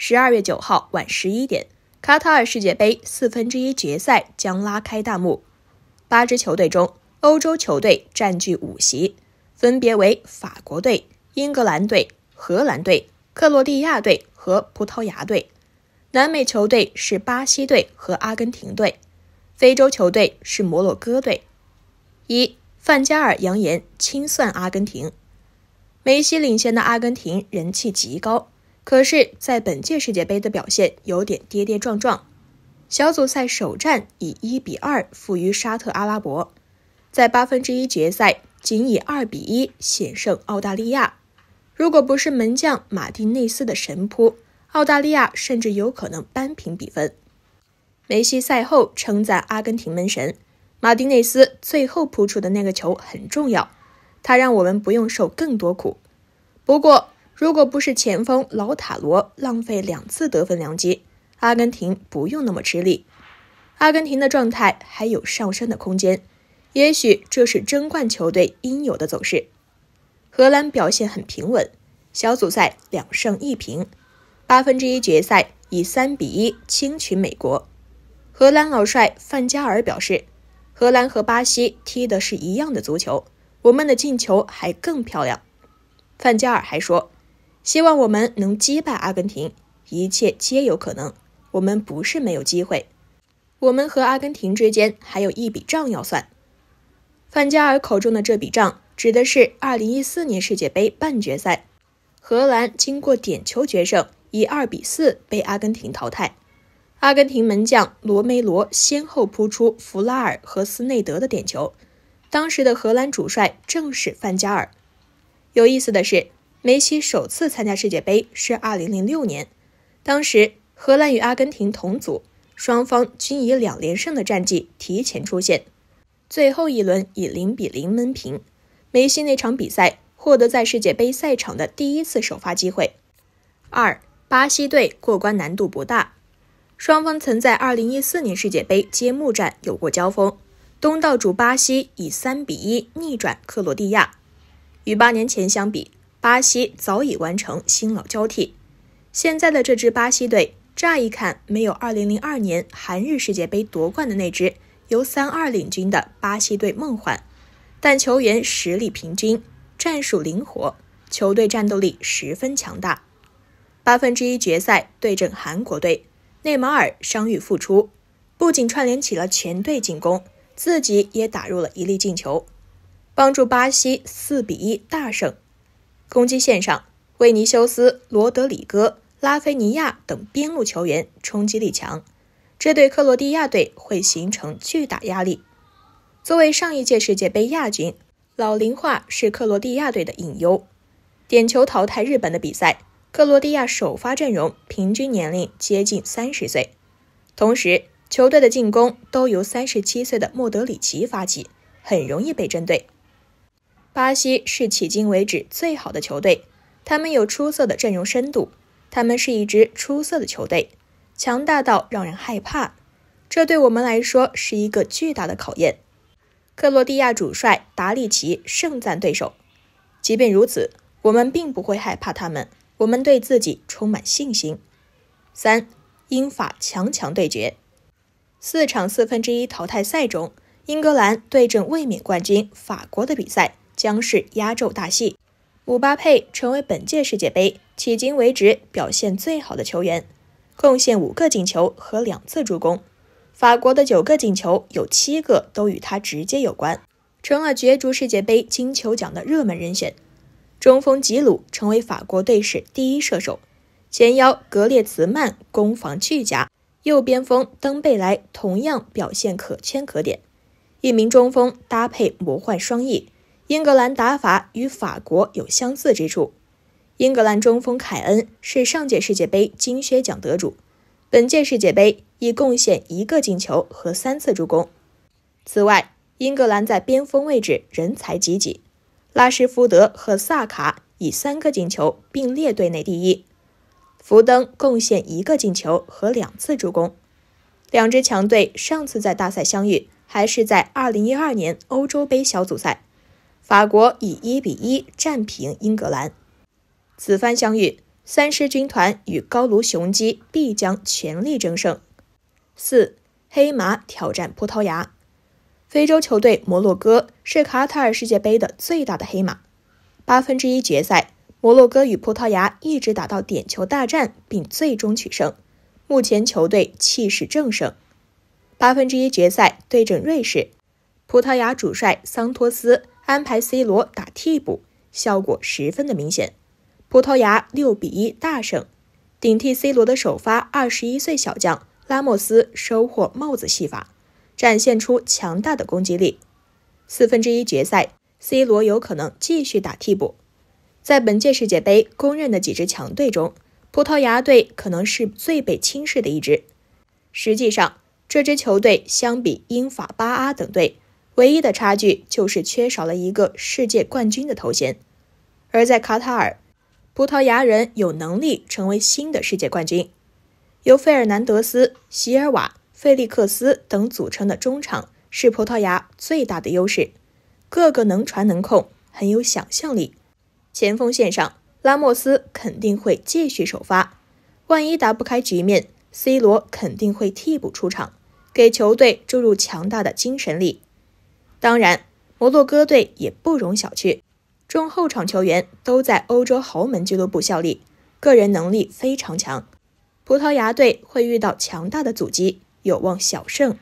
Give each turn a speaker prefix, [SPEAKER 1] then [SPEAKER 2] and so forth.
[SPEAKER 1] 十二月九号晚十一点，卡塔尔世界杯四分之一决赛将拉开大幕。八支球队中，欧洲球队占据五席，分别为法国队、英格兰队、荷兰队、克罗地亚队和葡萄牙队。南美球队是巴西队和阿根廷队，非洲球队是摩洛哥队。一范加尔扬言清算阿根廷，梅西领衔的阿根廷人气极高。可是，在本届世界杯的表现有点跌跌撞撞。小组赛首战以一比二负于沙特阿拉伯，在八分之一决赛仅以二比一险胜澳大利亚。如果不是门将马丁内斯的神扑，澳大利亚甚至有可能扳平比分。梅西赛后称赞阿根廷门神马丁内斯：“最后扑出的那个球很重要，他让我们不用受更多苦。”不过。如果不是前锋老塔罗浪费两次得分良机，阿根廷不用那么吃力。阿根廷的状态还有上升的空间，也许这是争冠球队应有的走势。荷兰表现很平稳，小组赛两胜一平，八分之一决赛以三比一轻取美国。荷兰老帅范加尔表示，荷兰和巴西踢的是一样的足球，我们的进球还更漂亮。范加尔还说。希望我们能击败阿根廷，一切皆有可能。我们不是没有机会，我们和阿根廷之间还有一笔账要算。范加尔口中的这笔账指的是2014年世界杯半决赛，荷兰经过点球决胜以2比4被阿根廷淘汰。阿根廷门将罗梅罗先后扑出弗拉尔和斯内德的点球，当时的荷兰主帅正是范加尔。有意思的是。梅西首次参加世界杯是二零零六年，当时荷兰与阿根廷同组，双方均以两连胜的战绩提前出线，最后一轮以零比零闷平。梅西那场比赛获得在世界杯赛场的第一次首发机会。二巴西队过关难度不大，双方曾在二零一四年世界杯揭幕战有过交锋，东道主巴西以三比一逆转克罗地亚。与八年前相比。巴西早已完成新老交替，现在的这支巴西队乍一看没有2002年韩日世界杯夺冠的那支由三二领军的巴西队梦幻，但球员实力平均，战术灵活，球队战斗力十分强大。八分之一决赛对阵韩国队，内马尔伤愈复出，不仅串联起了全队进攻，自己也打入了一粒进球，帮助巴西4比1大胜。攻击线上，维尼修斯、罗德里戈、拉菲尼亚等边路球员冲击力强，这对克罗地亚队会形成巨大压力。作为上一届世界杯亚军，老龄化是克罗地亚队的隐忧。点球淘汰日本的比赛，克罗地亚首发阵容平均年龄接近三十岁，同时球队的进攻都由三十七岁的莫德里奇发起，很容易被针对。巴西是迄今为止最好的球队，他们有出色的阵容深度，他们是一支出色的球队，强大到让人害怕。这对我们来说是一个巨大的考验。克罗地亚主帅达利奇盛赞对手，即便如此，我们并不会害怕他们，我们对自己充满信心。三，英法强强对决，四场四分之一淘汰赛中，英格兰对阵卫冕冠军法国的比赛。将是压轴大戏。姆巴佩成为本届世界杯迄今为止表现最好的球员，贡献五个进球和两次助攻。法国的九个进球有七个都与他直接有关，成了角逐世界杯金球奖的热门人选。中锋吉鲁成为法国队史第一射手，前腰格列兹曼攻防俱佳，右边锋登贝莱同样表现可圈可点。一名中锋搭配魔幻双翼。英格兰打法与法国有相似之处。英格兰中锋凯恩是上届世界杯金靴奖得主，本届世界杯已贡献一个进球和三次助攻。此外，英格兰在边锋位置人才济济，拉什福德和萨卡以三个进球并列队内第一，福登贡献一个进球和两次助攻。两支强队上次在大赛相遇还是在2012年欧洲杯小组赛。法国以一比一战平英格兰，此番相遇，三狮军团与高卢雄鸡必将全力争胜。四黑马挑战葡萄牙，非洲球队摩洛哥是卡塔尔世界杯的最大的黑马。八分之一决赛，摩洛哥与葡萄牙一直打到点球大战，并最终取胜。目前球队气势正盛。八分之一决赛对阵瑞士，葡萄牙主帅桑托斯。安排 C 罗打替补，效果十分的明显。葡萄牙六比一大胜，顶替 C 罗的首发二十一岁小将拉莫斯收获帽子戏法，展现出强大的攻击力。四分之一决赛，C 罗有可能继续打替补。在本届世界杯公认的几支强队中，葡萄牙队可能是最被轻视的一支。实际上，这支球队相比英法巴阿等队。唯一的差距就是缺少了一个世界冠军的头衔，而在卡塔尔，葡萄牙人有能力成为新的世界冠军。由费尔南德斯、席尔瓦、费利克斯等组成的中场是葡萄牙最大的优势，个个能传能控，很有想象力。前锋线上，拉莫斯肯定会继续首发，万一打不开局面，C 罗肯定会替补出场，给球队注入强大的精神力。当然，摩洛哥队也不容小觑，中后场球员都在欧洲豪门俱乐部效力，个人能力非常强。葡萄牙队会遇到强大的阻击，有望小胜。